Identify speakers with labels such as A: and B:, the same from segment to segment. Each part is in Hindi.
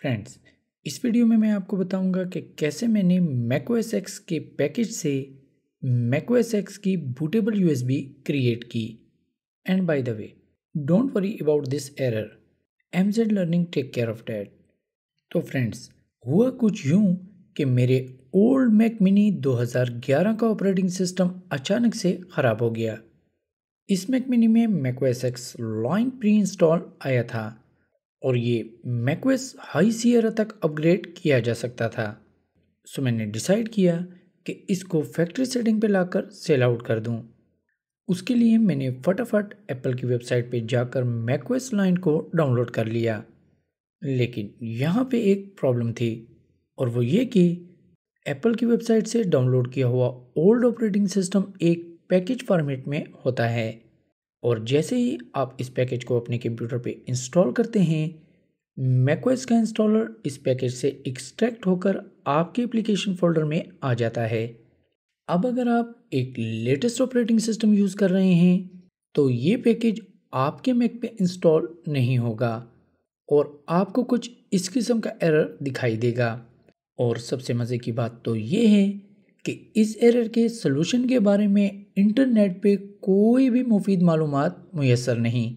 A: फ्रेंड्स इस वीडियो में मैं आपको बताऊंगा कि कैसे मैंने macOS एक्स के पैकेज से macOS एक्स की बूटेबल यूएसबी क्रिएट की and by the way don't worry about this error M Z learning take care of that तो फ्रेंड्स हुआ कुछ यूँ कि मेरे ओल्ड मैक मिनी 2011 का ऑपरेटिंग सिस्टम अचानक से ख़राब हो गया इस मैक मिनी में macOS X Lion pre install आया था और ये मैकवेस हाई सियरा तक अपग्रेड किया जा सकता था सो मैंने डिसाइड किया कि इसको फैक्ट्री सेटिंग पे लाकर सेल आउट कर दूं। उसके लिए मैंने फटाफट एप्पल की वेबसाइट पे जाकर मैकवेस लाइन को डाउनलोड कर लिया लेकिन यहाँ पे एक प्रॉब्लम थी और वो ये कि एप्पल की वेबसाइट से डाउनलोड किया हुआ ओल्ड ऑपरेटिंग सिस्टम एक पैकेज फॉर्मेट में होता है और जैसे ही आप इस पैकेज को अपने कंप्यूटर पे इंस्टॉल करते हैं मैकोस का इंस्टॉलर इस पैकेज से एक्सट्रैक्ट होकर आपके एप्लीकेशन फोल्डर में आ जाता है अब अगर आप एक लेटेस्ट ऑपरेटिंग सिस्टम यूज़ कर रहे हैं तो ये पैकेज आपके मैक पे इंस्टॉल नहीं होगा और आपको कुछ इस किस्म का एरर दिखाई देगा और सबसे मज़े की बात तो ये है कि इस एरर के सलूशन के बारे में इंटरनेट पे कोई भी मुफीद मालूम मैसर नहीं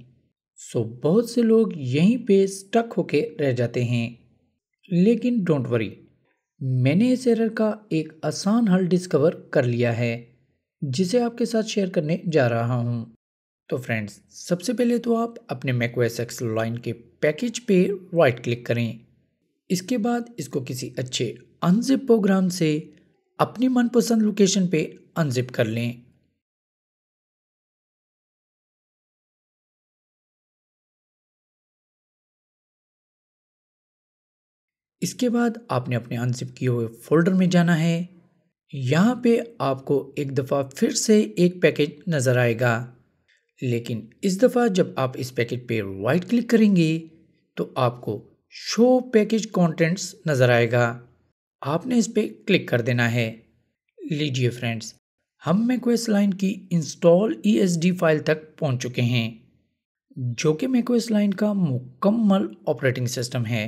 A: सो बहुत से लोग यहीं पे स्टक होके रह जाते हैं लेकिन डोंट वरी मैंने इस एरर का एक आसान हल डिस्कवर कर लिया है जिसे आपके साथ शेयर करने जा रहा हूँ तो फ्रेंड्स सबसे पहले तो आप अपने मैकवेस एक्स लाइन के पैकेज पे राइट क्लिक करें इसके बाद इसको किसी अच्छे अनजिप प्रोग्राम से अपनी मनपसंद लोकेशन पे अनजिप कर लें इसके बाद आपने अपने अनजिप किए हुए फोल्डर में जाना है यहाँ पे आपको एक दफ़ा फिर से एक पैकेज नज़र आएगा लेकिन इस दफ़ा जब आप इस पैकेज पे राइट क्लिक करेंगे तो आपको शो पैकेज कंटेंट्स नज़र आएगा आपने इस पर क्लिक कर देना है लीजिए फ्रेंड्स हम मैकोएस लाइन की इंस्टॉल ई e फाइल तक पहुंच चुके हैं जो कि मैकोएस लाइन का मुकम्मल ऑपरेटिंग सिस्टम है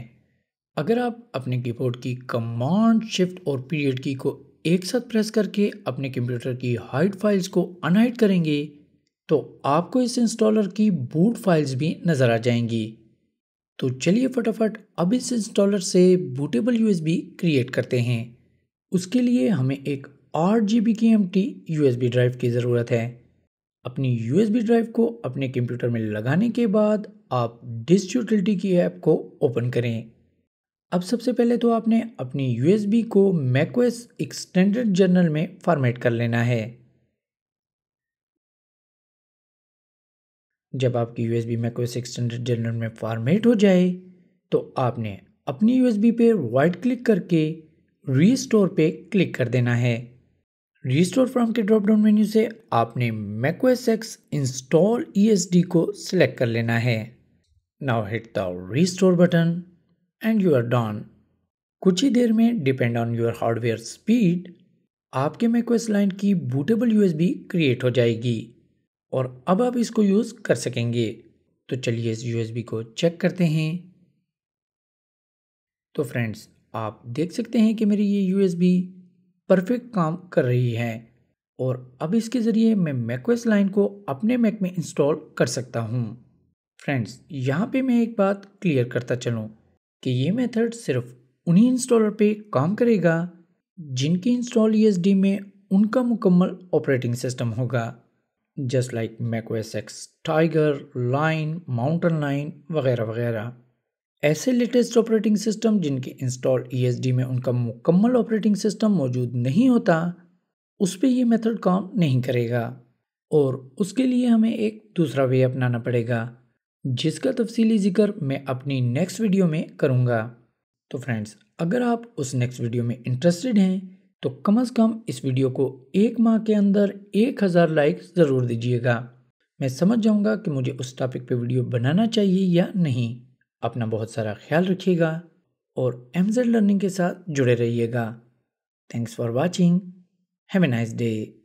A: अगर आप अपने कीबोर्ड की कमांड शिफ्ट और पीरियड की को एक साथ प्रेस करके अपने कंप्यूटर की हाइड फाइल्स को अनहाइड करेंगे तो आपको इस इंस्टॉलर की बूट फाइल्स भी नज़र आ जाएंगी तो चलिए फटाफट अब इस इंस्टॉलर से बूटेबल यू क्रिएट करते हैं उसके लिए हमें एक आठ जी बी की एम टी यू ड्राइव की ज़रूरत है अपनी यू ड्राइव को अपने कंप्यूटर में लगाने के बाद आप डिस्क यूटिलिटी की ऐप को ओपन करें अब सबसे पहले तो आपने अपनी यू को मैकोस एक्सटेंडेड जर्नल में फॉर्मेट कर लेना है जब आपकी U S B six extended journal में फॉर्मेट हो जाए तो आपने अपनी यू एस बी पे वाइट क्लिक करके रीस्टोर पे क्लिक कर देना है रीस्टोर फ्रॉम के ड्रॉप डाउन मेन्यू से आपने macOS X install E S D को सिलेक्ट कर लेना है now hit the restore button and you are done कुछ ही देर में depend on your hardware speed आपके मैकोएस लाइन की bootable U S B create हो जाएगी और अब आप इसको यूज़ कर सकेंगे तो चलिए इस यू को चेक करते हैं तो फ्रेंड्स आप देख सकते हैं कि मेरी ये यू परफेक्ट काम कर रही है और अब इसके ज़रिए मैं मैकवेस लाइन को अपने मैक में इंस्टॉल कर सकता हूँ फ्रेंड्स यहाँ पे मैं एक बात क्लियर करता चलूँ कि ये मेथड सिर्फ उन्हीं इंस्टॉलर पे काम करेगा जिनकी इंस्टॉल ई में उनका मुकम्मल ऑपरेटिंग सिस्टम होगा just like macOS X Tiger, Lion, Mountain Lion वगैरह वगैरह ऐसे लेटेस्ट ऑपरेटिंग सिस्टम जिनके इंस्टॉल ई e में उनका मुकम्मल ऑपरेटिंग सिस्टम मौजूद नहीं होता उस पर यह मेथड काम नहीं करेगा और उसके लिए हमें एक दूसरा वे अपनाना पड़ेगा जिसका तफसीली जिक्र मैं अपनी नेक्स्ट वीडियो में करूँगा तो फ्रेंड्स अगर आप उस नेक्स्ट वीडियो में इंटरेस्टेड हैं तो कम से कम इस वीडियो को एक माह के अंदर एक हज़ार लाइक ज़रूर दीजिएगा मैं समझ जाऊँगा कि मुझे उस टॉपिक पे वीडियो बनाना चाहिए या नहीं अपना बहुत सारा ख्याल रखिएगा और एम लर्निंग के साथ जुड़े रहिएगा thanks for watching have nice day